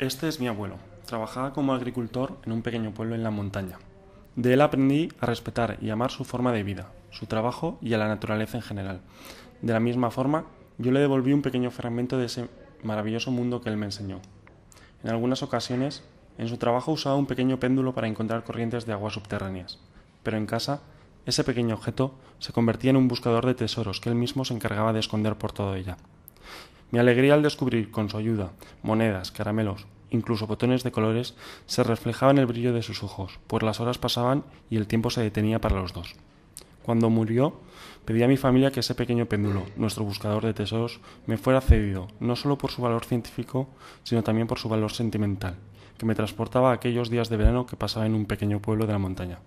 Este es mi abuelo. Trabajaba como agricultor en un pequeño pueblo en la montaña. De él aprendí a respetar y amar su forma de vida, su trabajo y a la naturaleza en general. De la misma forma, yo le devolví un pequeño fragmento de ese maravilloso mundo que él me enseñó. En algunas ocasiones, en su trabajo usaba un pequeño péndulo para encontrar corrientes de aguas subterráneas, pero en casa, ese pequeño objeto se convertía en un buscador de tesoros que él mismo se encargaba de esconder por todo ella. Mi alegría al descubrir con su ayuda monedas, caramelos, incluso botones de colores, se reflejaba en el brillo de sus ojos, pues las horas pasaban y el tiempo se detenía para los dos. Cuando murió, pedí a mi familia que ese pequeño péndulo, nuestro buscador de tesoros, me fuera cedido, no solo por su valor científico, sino también por su valor sentimental, que me transportaba a aquellos días de verano que pasaba en un pequeño pueblo de la montaña.